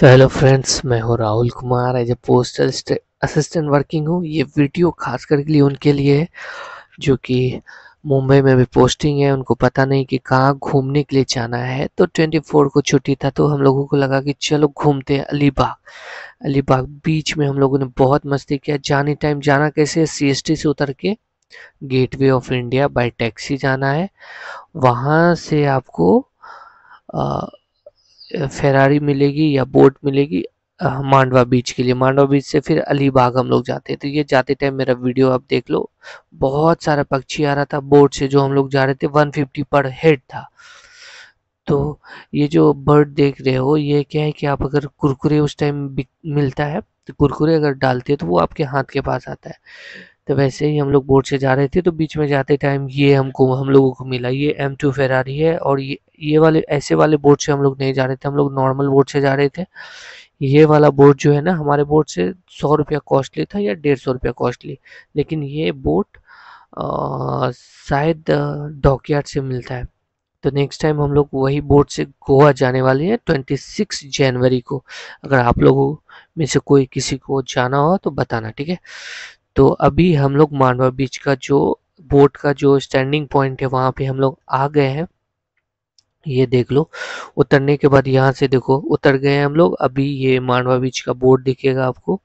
तो hello friends मैं हूँ Rahul Kumar as a postal assistant working हूँ ये वीडियो खास करके लिए उनके लिए है जो कि मुंबई में भी पोस्टिंग है उनको पता नहीं कि कहाँ घूमने के लिए जाना है तो 24 को छुट्टी था तो हम लोगों को लगा कि चलो घूमते हैं अलीबाग अलीबाग बीच में हम लोगों ने बहुत मस्ती किया जाने टाइम जाना कैसे सी से उतर के gateway of India by taxi जाना है वहाँ से आपको आ, फेरारी मिलेगी या बोट मिलेगी मांडवा बीच के लिए मांडवा बीच से फिर अलीबाग हम लोग जाते हैं तो ये जाते टाइम मेरा वीडियो आप देख लो बहुत सारा पक्षी आ रहा था बोट से जो हम लोग जा रहे थे 150 पर हेड था तो ये जो बर्ड देख रहे हो ये क्या है कि आप अगर कुरकुरे उस टाइम मिलता है तो कुरकुरे अगर डालते हैं तो वो आपके हाथ के पास आता है तो वैसे ही हम लोग बोट से जा रहे थे तो बीच में जाते टाइम ये हमको हम लोगों को मिला ये एम टू फेरारी है और ये ये वाले ऐसे वाले बोर्ड से हम लोग नहीं जा रहे थे हम लोग नॉर्मल बोर्ड से जा रहे थे ये वाला बोर्ड जो है ना हमारे बोर्ड से सौ रुपया कॉस्टली था या डेढ़ सौ रुपया कॉस्टली लेकिन ये बोर्ड शायद डॉकयार्ड से मिलता है तो नेक्स्ट टाइम हम लोग वही बोर्ड से गोवा जाने वाले हैं 26 जनवरी को अगर आप लोगों में से कोई किसी को जाना हो तो बताना ठीक है तो अभी हम लोग मांडवा बीच का जो बोट का जो स्टैंडिंग पॉइंट है वहाँ पे हम लोग आ गए हैं ये देख लो उतरने के बाद यहाँ से देखो उतर गए हम लोग अभी ये मांडवा बीच का बोर्ड दिखेगा आपको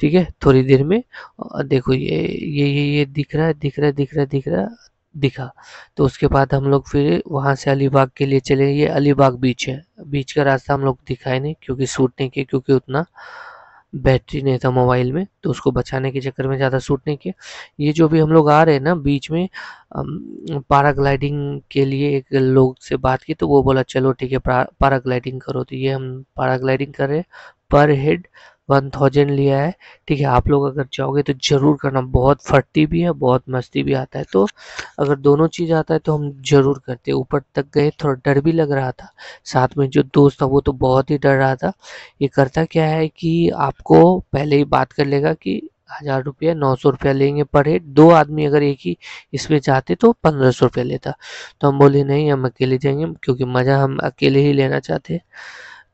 ठीक है थोड़ी देर में देखो ये ये ये ये दिख रहा है दिख रहा है दिख रहा है दिख रहा है दिखा तो उसके बाद हम लोग फिर वहाँ से अलीबाग के लिए चले ये अलीबाग बीच है बीच का रास्ता हम लोग दिखाए नहीं क्योंकि सूट नहीं किया क्योंकि उतना बैटरी नहीं था मोबाइल में तो उसको बचाने के चक्कर में ज़्यादा सूट नहीं किया ये जो भी हम लोग आ रहे हैं ना बीच में पैराग्लाइडिंग के लिए एक लोग से बात की तो वो बोला चलो ठीक है पैराग्लाइडिंग करो तो ये हम पैराग्लाइडिंग कर रहे हैं पर हेड वन थाउजेंड लिया है ठीक है आप लोग अगर चाहोगे तो ज़रूर करना बहुत फटती भी है बहुत मस्ती भी आता है तो अगर दोनों चीज़ आता है तो हम ज़रूर करते ऊपर तक गए थोड़ा डर भी लग रहा था साथ में जो दोस्त था वो तो बहुत ही डर रहा था ये करता क्या है कि आपको पहले ही बात कर लेगा कि हज़ार रुपया नौ सौ रुपया लेंगे पर हेड दो आदमी अगर एक ही इसमें जाते तो पंद्रह सौ रुपया लेता तो हम बोले नहीं हम अकेले जाएंगे क्योंकि मज़ा हम अकेले ही लेना चाहते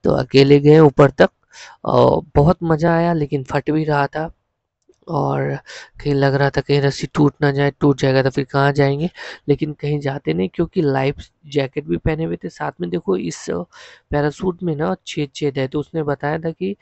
तो अकेले गए ऊपर तक बहुत मज़ा आया लेकिन फट भी रहा था और कहीं लग रहा था कहीं रस्सी टूट ना जाए टूट जाएगा तो फिर कहाँ जाएंगे लेकिन कहीं जाते नहीं क्योंकि लाइफ जैकेट भी पहने हुए थे साथ में देखो इस पैरासूट में ना छेद छेद है तो उसने बताया था कि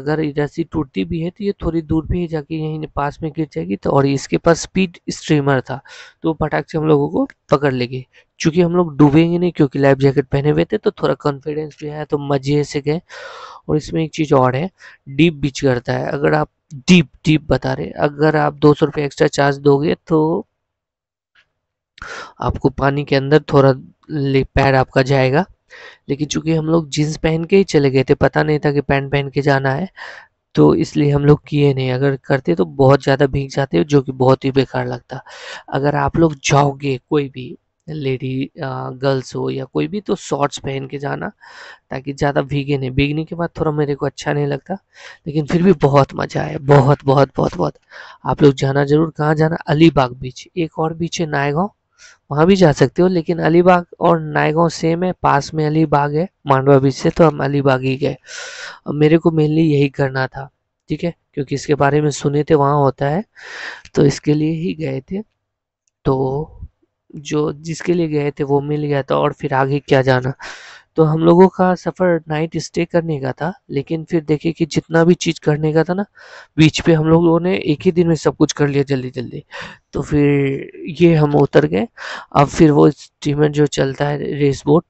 अगर रस्सी टूटती भी है तो ये थोड़ी दूर भी जाके यहीं पास में गिर जाएगी तो और इसके पास स्पीड स्ट्रीमर था तो पटाख से हम लोगों को पकड़ लेगी चूंकि हम लोग डूबेंगे नहीं क्योंकि लाइफ जैकेट पहने हुए थे तो थोड़ा कॉन्फिडेंस भी है तो मजे से गए और इसमें एक चीज़ और है डीप बीच करता है अगर आप डीप डीप बता रहे अगर आप दो सौ रुपये एक्स्ट्रा चार्ज दोगे तो आपको पानी के अंदर थोड़ा पैर आपका जाएगा लेकिन चूंकि हम लोग जीन्स पहन के ही चले गए थे पता नहीं था कि पैंट पहन के जाना है तो इसलिए हम लोग किए नहीं अगर करते तो बहुत ज़्यादा भीग जाते जो कि बहुत ही बेकार लगता अगर आप लोग जाओगे कोई भी लेडी गर्ल्स हो या कोई भी तो शॉर्ट्स पहन के जाना ताकि ज़्यादा भीगे नहीं भीगने के बाद थोड़ा मेरे को अच्छा नहीं लगता लेकिन फिर भी बहुत मज़ा आया बहुत बहुत बहुत बहुत आप लोग जाना जरूर कहाँ जाना अलीबाग बीच एक और बीच है नायगाँव वहाँ भी जा सकते हो लेकिन अलीबाग और नायगांव सेम है पास में अलीबाग है मांडवा बीच से तो हम अलीबाग ही गए मेरे को मेनली यही करना था ठीक है क्योंकि इसके बारे में सुने थे वहाँ होता है तो इसके लिए ही गए थे तो जो जिसके लिए गए थे वो मिल गया था और फिर आगे क्या जाना तो हम लोगों का सफ़र नाइट स्टे करने का था लेकिन फिर देखिए कि जितना भी चीज़ करने का था ना बीच पे हम लोगों ने एक ही दिन में सब कुछ कर लिया जल्दी जल्दी तो फिर ये हम उतर गए अब फिर वो स्टीमर जो चलता है रेस बोट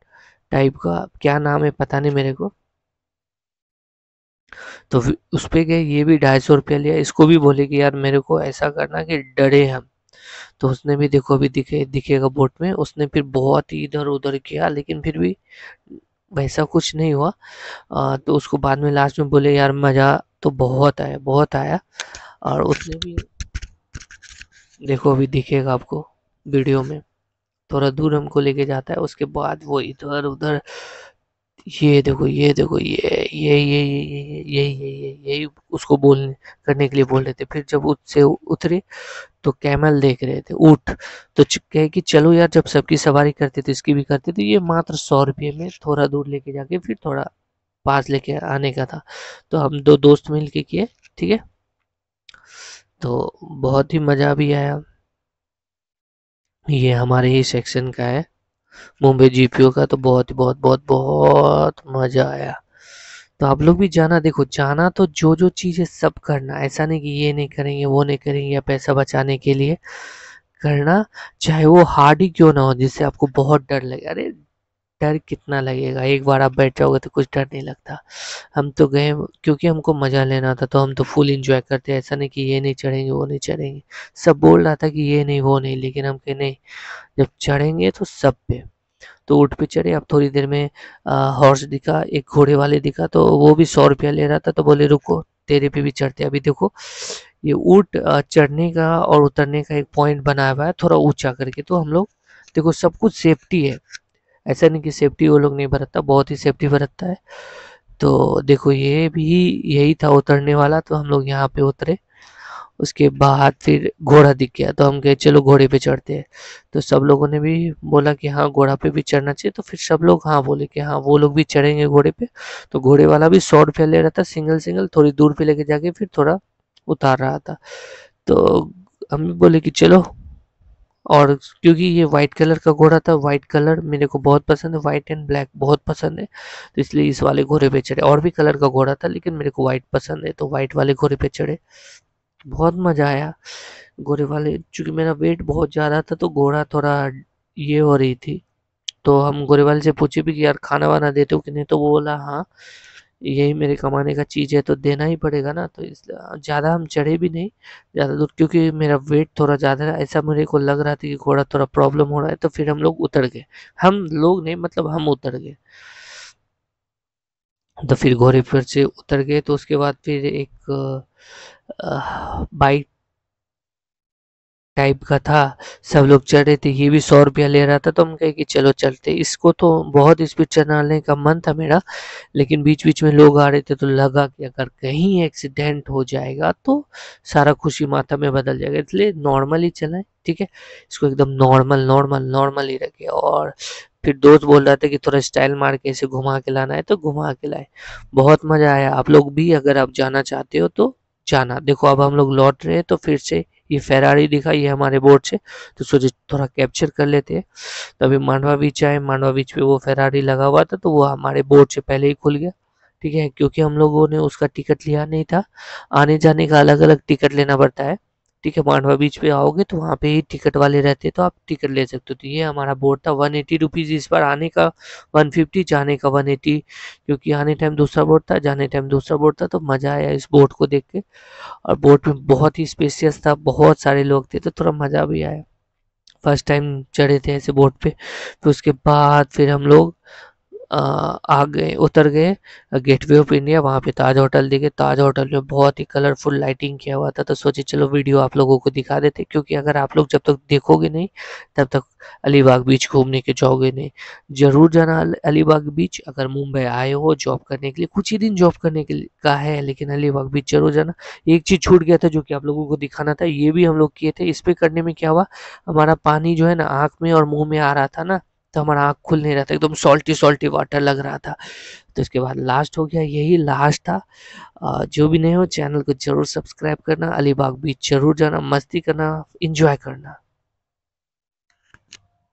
टाइप का क्या नाम है पता नहीं मेरे को तो उस पर गए ये भी ढाई सौ रुपया लिया इसको भी बोले कि यार मेरे को ऐसा करना कि डरे हम तो उसने भी देखो अभी दिखे दिखेगा बोट में उसने फिर बहुत ही इधर उधर किया लेकिन फिर भी वैसा कुछ नहीं हुआ आ, तो उसको बाद में लास्ट में बोले यार मज़ा तो बहुत आया बहुत आया और उसने भी देखो अभी दिखेगा आपको वीडियो में थोड़ा दूर हमको लेके जाता है उसके बाद वो इधर उधर ये देखो ये देखो ये ये ये ये ये ये ये ये यही उसको बोलने करने के लिए बोल रहे थे फिर जब उससे उतरे तो कैमल देख रहे थे ऊट तो कहे कि चलो यार जब सबकी सवारी करते थे इसकी भी करते थे ये मात्र सौ रुपये में थोड़ा दूर लेके जाके फिर थोड़ा पास लेके आने का था तो हम दो दोस्त मिल के किए ठीक है तो बहुत ही मज़ा भी आया ये हमारे ही सेक्शन का है मुंबई जीपीओ का तो बहुत बहुत बहुत बहुत मज़ा आया तो आप लोग भी जाना देखो जाना तो जो जो चीज़ें सब करना ऐसा नहीं कि ये नहीं करेंगे वो नहीं करेंगे या पैसा बचाने के लिए करना चाहे वो हार्ड ही क्यों ना हो जिससे आपको बहुत डर लगे अरे डर कितना लगेगा एक बार आप बैठ जाओगे तो कुछ डर नहीं लगता हम तो गए क्योंकि हमको मज़ा लेना था तो हम तो फुल इंजॉय करते ऐसा नहीं कि ये नहीं चढ़ेंगे वो नहीं चढ़ेंगे सब बोल रहा था कि ये नहीं वो नहीं लेकिन हम कहें नहीं जब चढ़ेंगे तो सब पे तो ऊँट पे चढ़े अब थोड़ी देर में हॉर्स दिखा एक घोड़े वाले दिखा तो वो भी सौ रुपया ले रहा था तो बोले रुको तेरे पे भी चढ़ते अभी देखो ये ऊँट चढ़ने का और उतरने का एक पॉइंट बनाया हुआ है थोड़ा ऊँचा करके तो हम लोग देखो सब कुछ सेफ्टी है ऐसा नहीं कि सेफ्टी वो लोग नहीं बरतता बहुत ही सेफ्टी बरतता है तो देखो ये भी यही था उतरने वाला तो हम लोग यहाँ पे उतरे उसके बाद फिर घोड़ा दिख गया तो हम गए चलो घोड़े पे चढ़ते हैं तो सब लोगों ने भी बोला कि हाँ घोड़ा पे भी चढ़ना चाहिए तो फिर सब लोग हाँ बोले कि हाँ वो लोग भी चढ़ेंगे घोड़े पे तो घोड़े वाला भी शॉर्ट फैल ले रहा था सिंगल सिंगल थोड़ी दूर पे लेके जाके फिर थोड़ा उतार रहा था तो हम भी बोले कि चलो और क्योंकि ये वाइट कलर का घोड़ा था वाइट कलर मेरे को बहुत पसंद है वाइट एंड ब्लैक बहुत पसंद है तो इसलिए इस वाले घोड़े पे चढ़े और भी कलर का घोड़ा था लेकिन मेरे को वाइट पसंद है तो वाइट वाले घोड़े पे चढ़े बहुत मज़ा आया घोड़े वाले चूँकि मेरा वेट बहुत ज़्यादा था तो घोड़ा थोड़ा ये हो रही थी तो हम घोड़े वाले से पूछे भी कि यार खाना वाना देते हो कि नहीं तो वो बोला हाँ यही मेरे कमाने का चीज़ है तो देना ही पड़ेगा ना तो इसलिए ज़्यादा हम चढ़े भी नहीं ज़्यादा दूर क्योंकि मेरा वेट थोड़ा ज़्यादा है ऐसा मेरे को लग रहा था कि घोड़ा थोड़ा प्रॉब्लम हो रहा है तो फिर हम लोग उतर गए हम लोग नहीं मतलब हम उतर गए तो फिर घोड़े पर से उतर गए तो उसके बाद फिर एक बाइक टाइप का था सब लोग चढ़ रहे थे ये भी सौ रुपया ले रहा था तो हम कहे कि चलो चलते इसको तो बहुत स्पीड चलाने का मन था मेरा लेकिन बीच बीच में लोग आ रहे थे तो लगा कि अगर कहीं एक्सीडेंट हो जाएगा तो सारा खुशी माथा में बदल जाएगा इसलिए नॉर्मली चलाएं ठीक है इसको एकदम नॉर्मल नॉर्मल नॉर्मल ही रखे और फिर दोस्त बोल रहा था कि थोड़ा स्टाइल मार के इसे घुमा के लाना है तो घुमा के लाए बहुत मज़ा आया आप लोग भी अगर आप जाना चाहते हो तो जाना देखो अब हम लोग लौट रहे हैं तो फिर से ये फेरारी दिखा ये हमारे बोर्ड से तो सोचे थोड़ा कैप्चर कर लेते हैं तो अभी मांडवा बीच आए मांडवा बीच पे वो फेरारी लगा हुआ था तो वो हमारे बोर्ड से पहले ही खुल गया ठीक है क्योंकि हम लोगों ने उसका टिकट लिया नहीं था आने जाने का अलग अलग टिकट लेना पड़ता है ठीक है मांडवा बीच पे आओगे तो वहाँ पे ही टिकट वाले रहते हैं तो आप टिकट ले सकते हो तो ये हमारा बोर्ड था वन एटी रुपीज़ इस बार आने का वन फिफ्टी जाने का वन एटी क्योंकि आने टाइम दूसरा बोर्ड था जाने टाइम दूसरा बोर्ड था तो मज़ा आया इस बोर्ड को देख के और बोर्ड में बहुत ही स्पेशियस था बहुत सारे लोग थे तो थोड़ा मज़ा भी आया फर्स्ट टाइम चढ़े थे ऐसे बोट पे फिर उसके बाद फिर हम लोग आ गए उतर गए गेटवे ऑफ इंडिया वहाँ पे ताज होटल देखे ताज होटल में बहुत ही कलरफुल लाइटिंग किया हुआ था तो सोचे चलो वीडियो आप लोगों को दिखा देते क्योंकि अगर आप लोग जब तक देखोगे नहीं तब तक अलीबाग बीच घूमने के जाओगे नहीं जरूर जाना अलीबाग बीच अगर मुंबई आए हो जॉब करने के लिए कुछ ही दिन जॉब करने के लिए का है लेकिन अलीबाग बीच जरूर जाना एक चीज़ छूट गया था जो कि आप लोगों को दिखाना था ये भी हम लोग किए थे इस पर करने में क्या हुआ हमारा पानी जो है ना आँख में और मुँह में आ रहा था ना तो हमारा आँख खुल नहीं रहा था एकदम सॉल्टी सॉल्टी वाटर लग रहा था तो इसके बाद लास्ट हो गया यही लास्ट था जो भी नहीं हो चैनल को जरूर सब्सक्राइब करना अलीबाग बीच जरूर जाना मस्ती करना इंजॉय करना